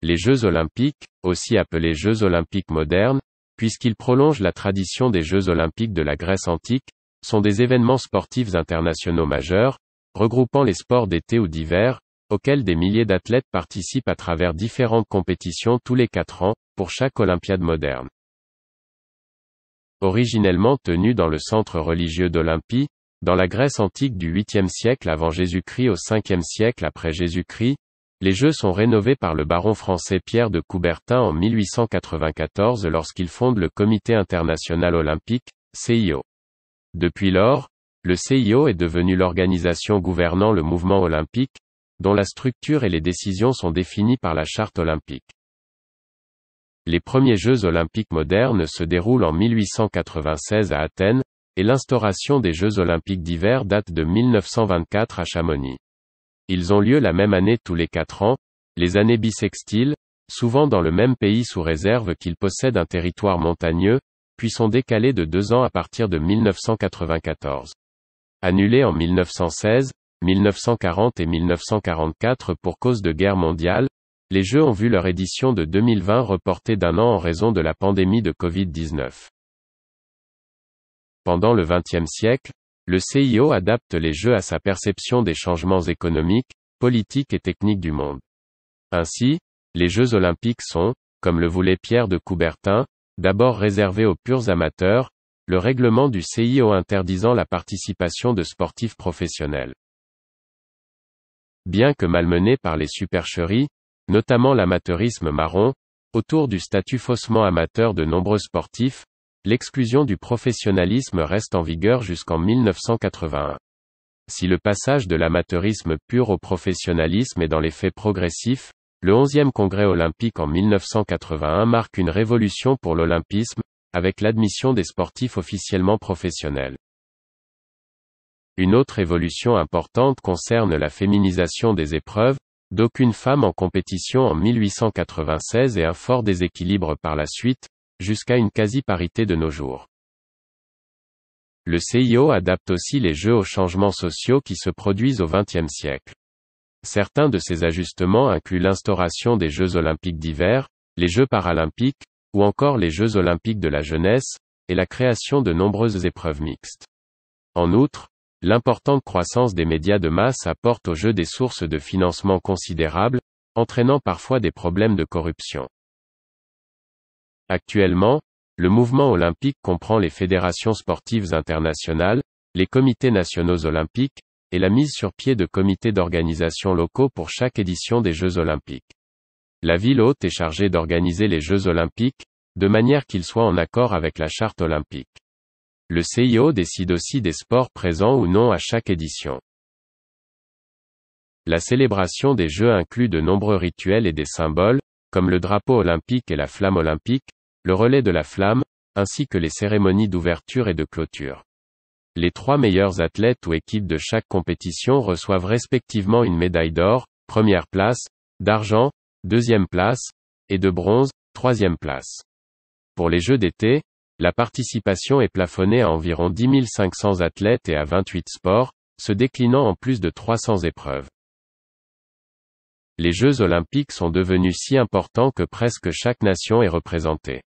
Les Jeux olympiques, aussi appelés Jeux olympiques modernes, puisqu'ils prolongent la tradition des Jeux olympiques de la Grèce antique, sont des événements sportifs internationaux majeurs, regroupant les sports d'été ou d'hiver, auxquels des milliers d'athlètes participent à travers différentes compétitions tous les quatre ans, pour chaque Olympiade moderne. Originellement tenu dans le centre religieux d'Olympie, dans la Grèce antique du 8e siècle avant Jésus-Christ au 5 siècle après Jésus-Christ, les jeux sont rénovés par le baron français Pierre de Coubertin en 1894 lorsqu'il fonde le Comité international olympique, CIO. Depuis lors, le CIO est devenu l'organisation gouvernant le mouvement olympique, dont la structure et les décisions sont définies par la charte olympique. Les premiers Jeux olympiques modernes se déroulent en 1896 à Athènes, et l'instauration des Jeux olympiques d'hiver date de 1924 à Chamonix. Ils ont lieu la même année tous les quatre ans, les années bissextiles, souvent dans le même pays sous réserve qu'ils possèdent un territoire montagneux, puis sont décalés de deux ans à partir de 1994. Annulés en 1916, 1940 et 1944 pour cause de guerre mondiale, les Jeux ont vu leur édition de 2020 reportée d'un an en raison de la pandémie de Covid-19. Pendant le XXe siècle, le CIO adapte les Jeux à sa perception des changements économiques, politiques et techniques du monde. Ainsi, les Jeux olympiques sont, comme le voulait Pierre de Coubertin, d'abord réservés aux purs amateurs, le règlement du CIO interdisant la participation de sportifs professionnels. Bien que malmenés par les supercheries, notamment l'amateurisme marron, autour du statut faussement amateur de nombreux sportifs, l'exclusion du professionnalisme reste en vigueur jusqu'en 1981. Si le passage de l'amateurisme pur au professionnalisme est dans les faits progressif, le 11e congrès olympique en 1981 marque une révolution pour l'olympisme, avec l'admission des sportifs officiellement professionnels. Une autre évolution importante concerne la féminisation des épreuves, d'aucune femme en compétition en 1896 et un fort déséquilibre par la suite, jusqu'à une quasi-parité de nos jours. Le CIO adapte aussi les jeux aux changements sociaux qui se produisent au XXe siècle. Certains de ces ajustements incluent l'instauration des Jeux olympiques d'hiver, les Jeux paralympiques, ou encore les Jeux olympiques de la jeunesse, et la création de nombreuses épreuves mixtes. En outre, L'importante croissance des médias de masse apporte au jeu des sources de financement considérables, entraînant parfois des problèmes de corruption. Actuellement, le mouvement olympique comprend les fédérations sportives internationales, les comités nationaux olympiques, et la mise sur pied de comités d'organisation locaux pour chaque édition des Jeux olympiques. La ville hôte est chargée d'organiser les Jeux olympiques, de manière qu'ils soient en accord avec la charte olympique. Le CIO décide aussi des sports présents ou non à chaque édition. La célébration des Jeux inclut de nombreux rituels et des symboles, comme le drapeau olympique et la flamme olympique, le relais de la flamme, ainsi que les cérémonies d'ouverture et de clôture. Les trois meilleurs athlètes ou équipes de chaque compétition reçoivent respectivement une médaille d'or, première place, d'argent, deuxième place, et de bronze, troisième place. Pour les Jeux d'été, la participation est plafonnée à environ 10 500 athlètes et à 28 sports, se déclinant en plus de 300 épreuves. Les Jeux olympiques sont devenus si importants que presque chaque nation est représentée.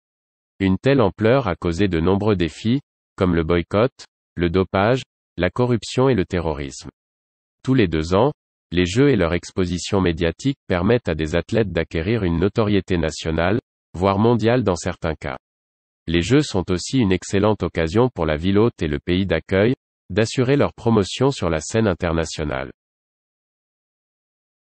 Une telle ampleur a causé de nombreux défis, comme le boycott, le dopage, la corruption et le terrorisme. Tous les deux ans, les Jeux et leur exposition médiatique permettent à des athlètes d'acquérir une notoriété nationale, voire mondiale dans certains cas. Les jeux sont aussi une excellente occasion pour la ville hôte et le pays d'accueil, d'assurer leur promotion sur la scène internationale.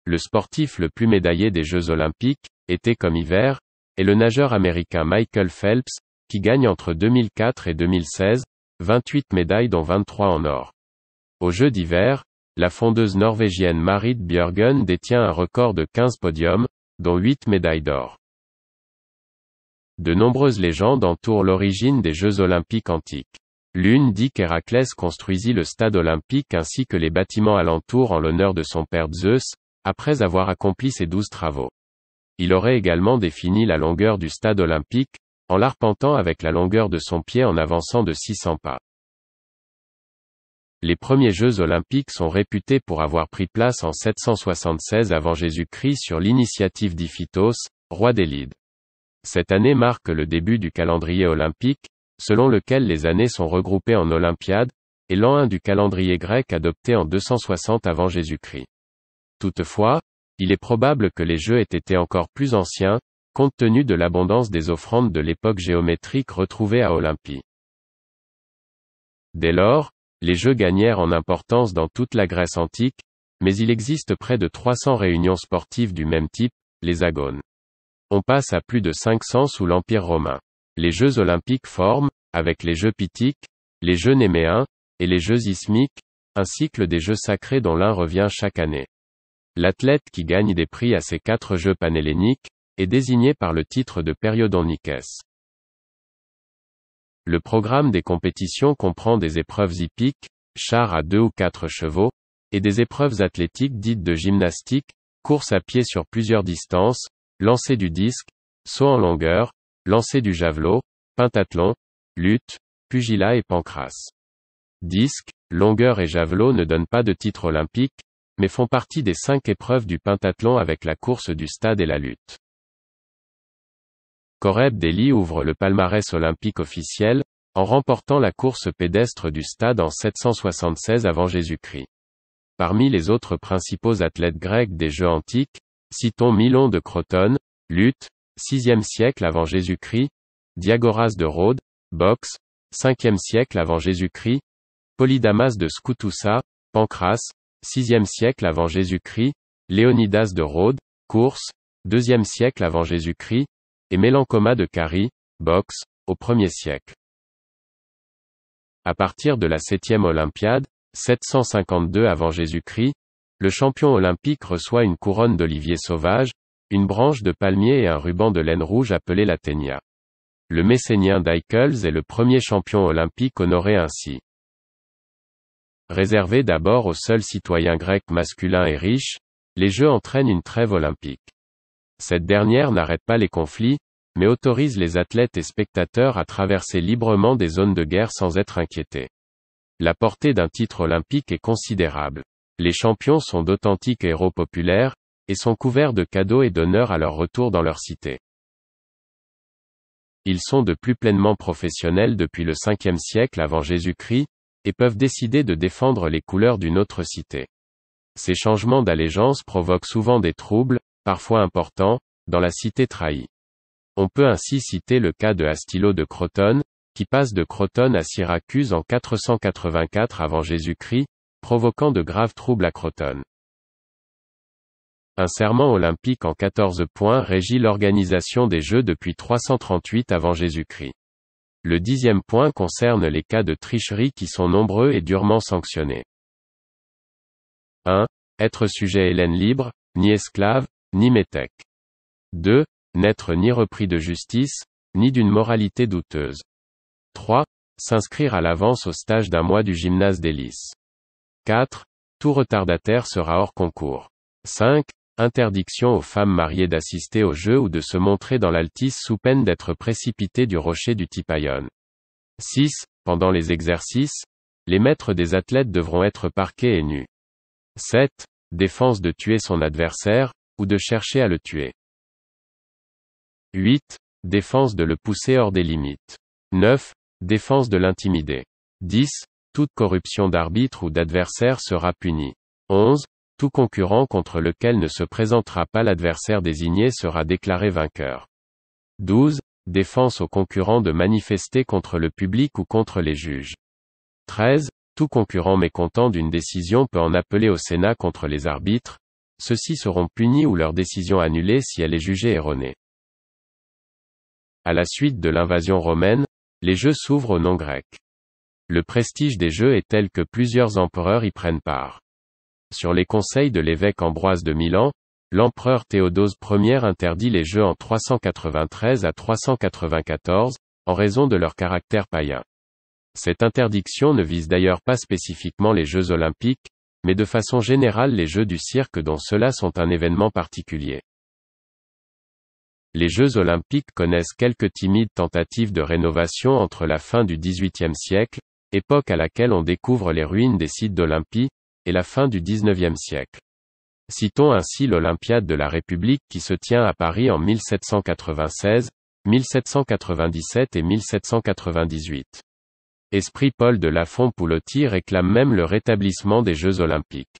Le sportif le plus médaillé des Jeux olympiques, été comme hiver, est le nageur américain Michael Phelps, qui gagne entre 2004 et 2016, 28 médailles dont 23 en or. Aux Jeux d'hiver, la fondeuse norvégienne Marit Björgen détient un record de 15 podiums, dont 8 médailles d'or. De nombreuses légendes entourent l'origine des Jeux olympiques antiques. L'une dit qu'Héraclès construisit le stade olympique ainsi que les bâtiments alentours en l'honneur de son père Zeus, après avoir accompli ses douze travaux. Il aurait également défini la longueur du stade olympique, en l'arpentant avec la longueur de son pied en avançant de 600 pas. Les premiers Jeux olympiques sont réputés pour avoir pris place en 776 avant Jésus-Christ sur l'initiative d'Iphitos, roi d'Élide. Cette année marque le début du calendrier olympique, selon lequel les années sont regroupées en Olympiades, et l'an 1 du calendrier grec adopté en 260 avant Jésus-Christ. Toutefois, il est probable que les jeux aient été encore plus anciens, compte tenu de l'abondance des offrandes de l'époque géométrique retrouvée à Olympie. Dès lors, les jeux gagnèrent en importance dans toute la Grèce antique, mais il existe près de 300 réunions sportives du même type, les agones. On passe à plus de 500 sous l'Empire romain. Les Jeux olympiques forment, avec les Jeux Pithiques, les Jeux néméens, et les Jeux ismiques, un cycle des Jeux sacrés dont l'un revient chaque année. L'athlète qui gagne des prix à ces quatre Jeux panhelléniques, est désigné par le titre de périodoniques. Le programme des compétitions comprend des épreuves hippiques, chars à deux ou quatre chevaux, et des épreuves athlétiques dites de gymnastique, course à pied sur plusieurs distances, lancer du disque, saut en longueur, lancer du javelot, pentathlon, lutte, pugilat et Pancras. Disque, longueur et javelot ne donnent pas de titre olympique, mais font partie des cinq épreuves du pentathlon avec la course du stade et la lutte. Coreb Deli ouvre le palmarès olympique officiel, en remportant la course pédestre du stade en 776 avant Jésus-Christ. Parmi les autres principaux athlètes grecs des Jeux antiques, Citons Milon de Crotone, Lutte, 6e siècle avant Jésus-Christ, Diagoras de Rhodes, Box, 5e siècle avant Jésus-Christ, Polydamas de Scutusa, Pancras, 6e siècle avant Jésus-Christ, Léonidas de Rhodes, Course, 2e siècle avant Jésus-Christ, et Mélancoma de Carie, Box, au 1er siècle. À partir de la 7e Olympiade, 752 avant Jésus-Christ, le champion olympique reçoit une couronne d'olivier sauvage, une branche de palmier et un ruban de laine rouge appelé la Le messénien Dykels est le premier champion olympique honoré ainsi. Réservé d'abord aux seuls citoyens grecs masculins et riches, les Jeux entraînent une trêve olympique. Cette dernière n'arrête pas les conflits, mais autorise les athlètes et spectateurs à traverser librement des zones de guerre sans être inquiétés. La portée d'un titre olympique est considérable. Les champions sont d'authentiques héros populaires, et sont couverts de cadeaux et d'honneurs à leur retour dans leur cité. Ils sont de plus pleinement professionnels depuis le 5 siècle avant Jésus-Christ, et peuvent décider de défendre les couleurs d'une autre cité. Ces changements d'allégeance provoquent souvent des troubles, parfois importants, dans la cité trahie. On peut ainsi citer le cas de Astylo de Croton, qui passe de Croton à Syracuse en 484 avant Jésus-Christ, provoquant de graves troubles à Crotone. Un serment olympique en 14 points régit l'organisation des Jeux depuis 338 avant Jésus-Christ. Le dixième point concerne les cas de tricherie qui sont nombreux et durement sanctionnés. 1. Être sujet hélène libre, ni esclave, ni métèque. 2. N'être ni repris de justice, ni d'une moralité douteuse. 3. S'inscrire à l'avance au stage d'un mois du gymnase d'hélice. 4. Tout retardataire sera hors concours. 5. Interdiction aux femmes mariées d'assister au jeu ou de se montrer dans l'altice sous peine d'être précipitées du rocher du Tipayon. 6. Pendant les exercices, les maîtres des athlètes devront être parqués et nus. 7. Défense de tuer son adversaire, ou de chercher à le tuer. 8. Défense de le pousser hors des limites. 9. Défense de l'intimider. 10. Toute corruption d'arbitre ou d'adversaire sera punie. 11. Tout concurrent contre lequel ne se présentera pas l'adversaire désigné sera déclaré vainqueur. 12. Défense aux concurrents de manifester contre le public ou contre les juges. 13. Tout concurrent mécontent d'une décision peut en appeler au Sénat contre les arbitres, ceux-ci seront punis ou leur décision annulée si elle est jugée erronée. À la suite de l'invasion romaine, les jeux s'ouvrent aux non-grecs. Le prestige des Jeux est tel que plusieurs empereurs y prennent part. Sur les conseils de l'évêque Ambroise de Milan, l'empereur Théodose Ier interdit les Jeux en 393 à 394, en raison de leur caractère païen. Cette interdiction ne vise d'ailleurs pas spécifiquement les Jeux olympiques, mais de façon générale les Jeux du cirque dont ceux-là sont un événement particulier. Les Jeux olympiques connaissent quelques timides tentatives de rénovation entre la fin du XVIIIe siècle, époque à laquelle on découvre les ruines des sites d'Olympie, et la fin du XIXe siècle. Citons ainsi l'Olympiade de la République qui se tient à Paris en 1796, 1797 et 1798. Esprit Paul de Lafont-Poulotti réclame même le rétablissement des Jeux Olympiques.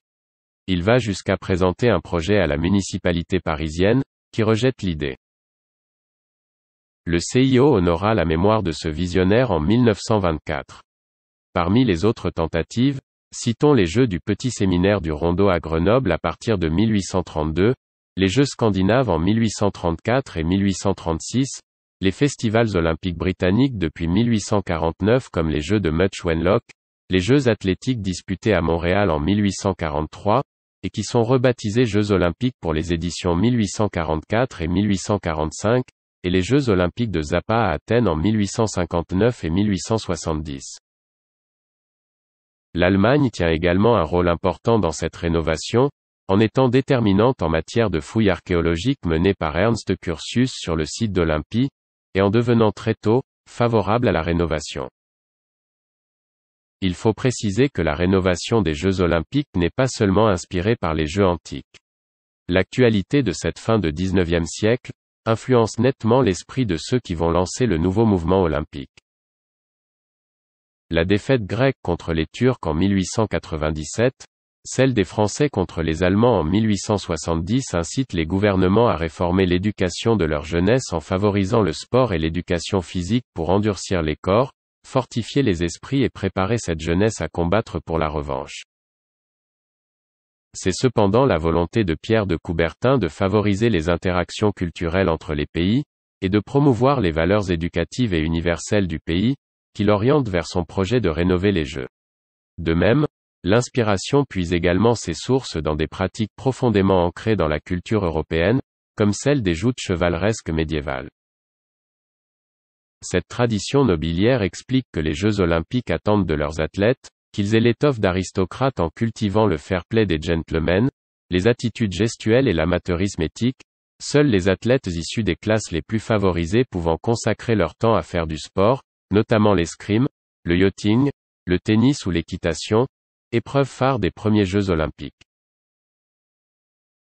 Il va jusqu'à présenter un projet à la municipalité parisienne, qui rejette l'idée. Le CIO honora la mémoire de ce visionnaire en 1924. Parmi les autres tentatives, citons les Jeux du Petit Séminaire du Rondeau à Grenoble à partir de 1832, les Jeux scandinaves en 1834 et 1836, les festivals olympiques britanniques depuis 1849 comme les Jeux de Much Wenlock, les Jeux athlétiques disputés à Montréal en 1843, et qui sont rebaptisés Jeux olympiques pour les éditions 1844 et 1845, et les Jeux olympiques de Zappa à Athènes en 1859 et 1870. L'Allemagne tient également un rôle important dans cette rénovation, en étant déterminante en matière de fouilles archéologiques menées par Ernst Curtius sur le site d'Olympie, et en devenant très tôt, favorable à la rénovation. Il faut préciser que la rénovation des Jeux olympiques n'est pas seulement inspirée par les Jeux antiques. L'actualité de cette fin de 19e siècle, influence nettement l'esprit de ceux qui vont lancer le nouveau mouvement olympique. La défaite grecque contre les Turcs en 1897, celle des Français contre les Allemands en 1870 incite les gouvernements à réformer l'éducation de leur jeunesse en favorisant le sport et l'éducation physique pour endurcir les corps, fortifier les esprits et préparer cette jeunesse à combattre pour la revanche. C'est cependant la volonté de Pierre de Coubertin de favoriser les interactions culturelles entre les pays, et de promouvoir les valeurs éducatives et universelles du pays, qui l'oriente vers son projet de rénover les jeux. De même, l'inspiration puise également ses sources dans des pratiques profondément ancrées dans la culture européenne, comme celle des joutes chevaleresques médiévales. Cette tradition nobiliaire explique que les Jeux olympiques attendent de leurs athlètes, qu'ils aient l'étoffe d'aristocrates en cultivant le fair-play des gentlemen, les attitudes gestuelles et l'amateurisme éthique, seuls les athlètes issus des classes les plus favorisées pouvant consacrer leur temps à faire du sport, notamment l'escrime, le yachting, le tennis ou l'équitation, épreuve phare des premiers Jeux olympiques.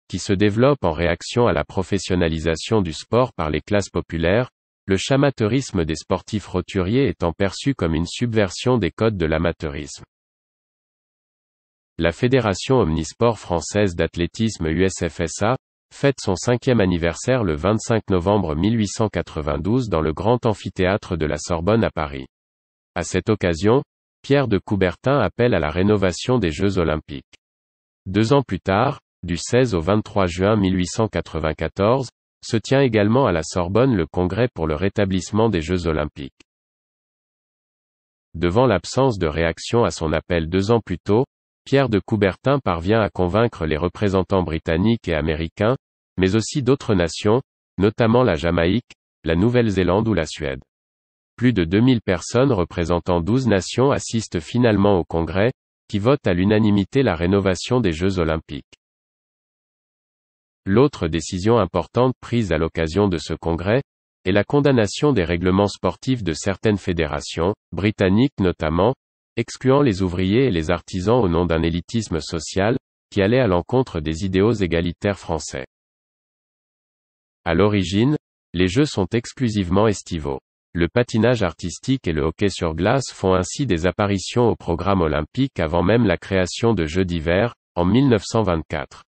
Qui se développe en réaction à la professionnalisation du sport par les classes populaires, le chamateurisme des sportifs roturiers étant perçu comme une subversion des codes de l'amateurisme. La Fédération omnisport française d'athlétisme USFSA, fête son cinquième anniversaire le 25 novembre 1892 dans le grand amphithéâtre de la Sorbonne à Paris. À cette occasion, Pierre de Coubertin appelle à la rénovation des Jeux Olympiques. Deux ans plus tard, du 16 au 23 juin 1894, se tient également à la Sorbonne le congrès pour le rétablissement des Jeux Olympiques. Devant l'absence de réaction à son appel deux ans plus tôt, Pierre de Coubertin parvient à convaincre les représentants britanniques et américains, mais aussi d'autres nations, notamment la Jamaïque, la Nouvelle-Zélande ou la Suède. Plus de 2000 personnes représentant 12 nations assistent finalement au congrès, qui vote à l'unanimité la rénovation des Jeux olympiques. L'autre décision importante prise à l'occasion de ce congrès, est la condamnation des règlements sportifs de certaines fédérations, britanniques notamment, excluant les ouvriers et les artisans au nom d'un élitisme social, qui allait à l'encontre des idéaux égalitaires français. À l'origine, les jeux sont exclusivement estivaux. Le patinage artistique et le hockey sur glace font ainsi des apparitions au programme olympique avant même la création de Jeux d'hiver, en 1924.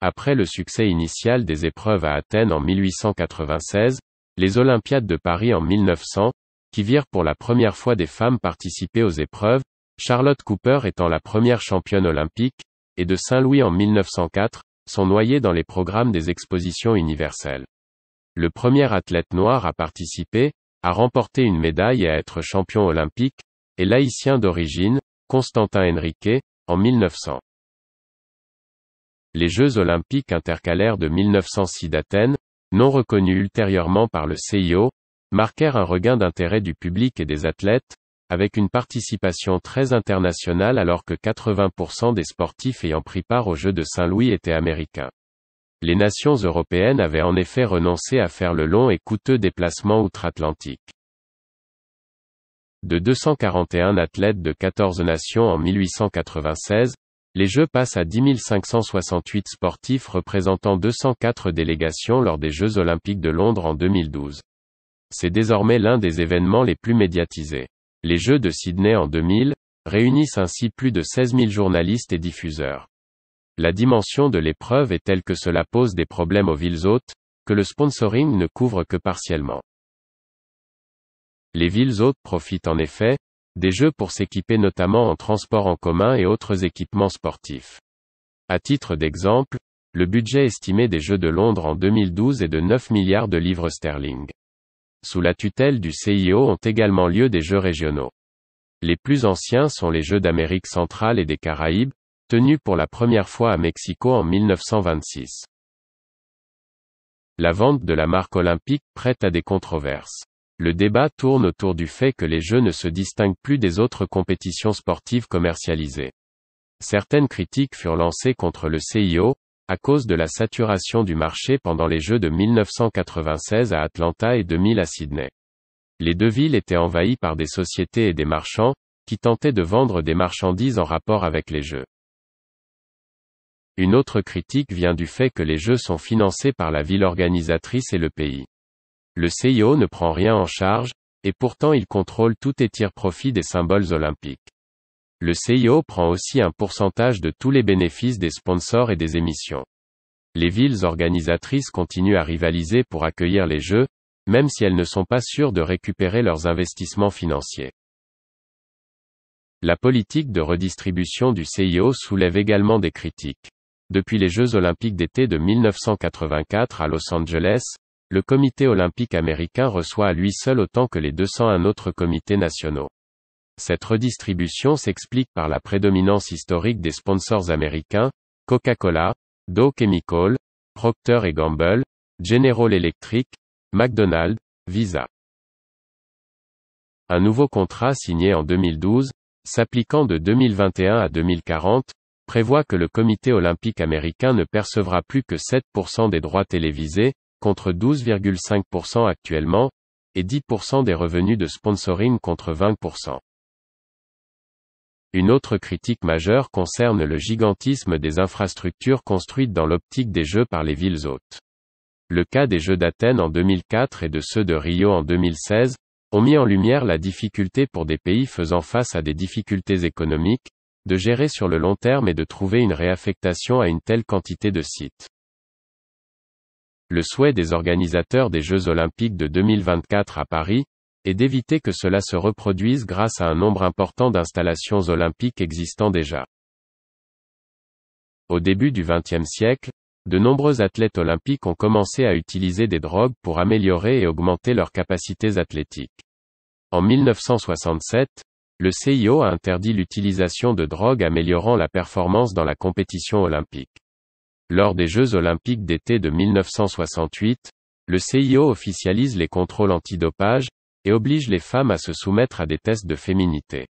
Après le succès initial des épreuves à Athènes en 1896, les Olympiades de Paris en 1900, qui virent pour la première fois des femmes participer aux épreuves, Charlotte Cooper étant la première championne olympique, et de Saint-Louis en 1904, sont noyées dans les programmes des expositions universelles. Le premier athlète noir à participer, à remporter une médaille et à être champion olympique, est l'haïtien d'origine, Constantin Henrique, en 1900. Les Jeux olympiques intercalaires de 1906 d'Athènes, non reconnus ultérieurement par le CIO, marquèrent un regain d'intérêt du public et des athlètes, avec une participation très internationale alors que 80% des sportifs ayant pris part aux Jeux de Saint-Louis étaient américains. Les nations européennes avaient en effet renoncé à faire le long et coûteux déplacement outre-Atlantique. De 241 athlètes de 14 nations en 1896, les Jeux passent à 10 568 sportifs représentant 204 délégations lors des Jeux olympiques de Londres en 2012. C'est désormais l'un des événements les plus médiatisés. Les Jeux de Sydney en 2000 réunissent ainsi plus de 16 000 journalistes et diffuseurs. La dimension de l'épreuve est telle que cela pose des problèmes aux villes hôtes, que le sponsoring ne couvre que partiellement. Les villes hôtes profitent en effet, des jeux pour s'équiper notamment en transport en commun et autres équipements sportifs. À titre d'exemple, le budget estimé des Jeux de Londres en 2012 est de 9 milliards de livres sterling sous la tutelle du CIO ont également lieu des jeux régionaux. Les plus anciens sont les Jeux d'Amérique centrale et des Caraïbes, tenus pour la première fois à Mexico en 1926. La vente de la marque olympique prête à des controverses. Le débat tourne autour du fait que les Jeux ne se distinguent plus des autres compétitions sportives commercialisées. Certaines critiques furent lancées contre le CIO, à cause de la saturation du marché pendant les Jeux de 1996 à Atlanta et 2000 à Sydney. Les deux villes étaient envahies par des sociétés et des marchands, qui tentaient de vendre des marchandises en rapport avec les Jeux. Une autre critique vient du fait que les Jeux sont financés par la ville organisatrice et le pays. Le CIO ne prend rien en charge, et pourtant il contrôle tout et tire profit des symboles olympiques. Le CIO prend aussi un pourcentage de tous les bénéfices des sponsors et des émissions. Les villes organisatrices continuent à rivaliser pour accueillir les Jeux, même si elles ne sont pas sûres de récupérer leurs investissements financiers. La politique de redistribution du CIO soulève également des critiques. Depuis les Jeux olympiques d'été de 1984 à Los Angeles, le comité olympique américain reçoit à lui seul autant que les 201 autres comités nationaux. Cette redistribution s'explique par la prédominance historique des sponsors américains, Coca-Cola, Dow Chemical, Procter Gamble, General Electric, McDonald's, Visa. Un nouveau contrat signé en 2012, s'appliquant de 2021 à 2040, prévoit que le comité olympique américain ne percevra plus que 7% des droits télévisés, contre 12,5% actuellement, et 10% des revenus de sponsoring contre 20%. Une autre critique majeure concerne le gigantisme des infrastructures construites dans l'optique des Jeux par les villes hôtes. Le cas des Jeux d'Athènes en 2004 et de ceux de Rio en 2016, ont mis en lumière la difficulté pour des pays faisant face à des difficultés économiques, de gérer sur le long terme et de trouver une réaffectation à une telle quantité de sites. Le souhait des organisateurs des Jeux olympiques de 2024 à Paris, et d'éviter que cela se reproduise grâce à un nombre important d'installations olympiques existant déjà. Au début du XXe siècle, de nombreux athlètes olympiques ont commencé à utiliser des drogues pour améliorer et augmenter leurs capacités athlétiques. En 1967, le CIO a interdit l'utilisation de drogues améliorant la performance dans la compétition olympique. Lors des Jeux olympiques d'été de 1968, le CIO officialise les contrôles antidopage, et oblige les femmes à se soumettre à des tests de féminité.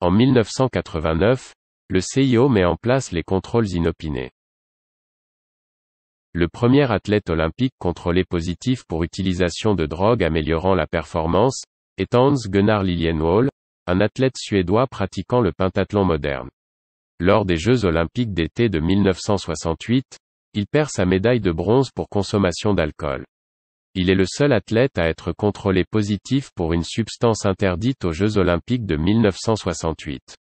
En 1989, le CIO met en place les contrôles inopinés. Le premier athlète olympique contrôlé positif pour utilisation de drogue améliorant la performance est Hans Gunnar Lilienwall, un athlète suédois pratiquant le pentathlon moderne. Lors des Jeux olympiques d'été de 1968, il perd sa médaille de bronze pour consommation d'alcool. Il est le seul athlète à être contrôlé positif pour une substance interdite aux Jeux olympiques de 1968.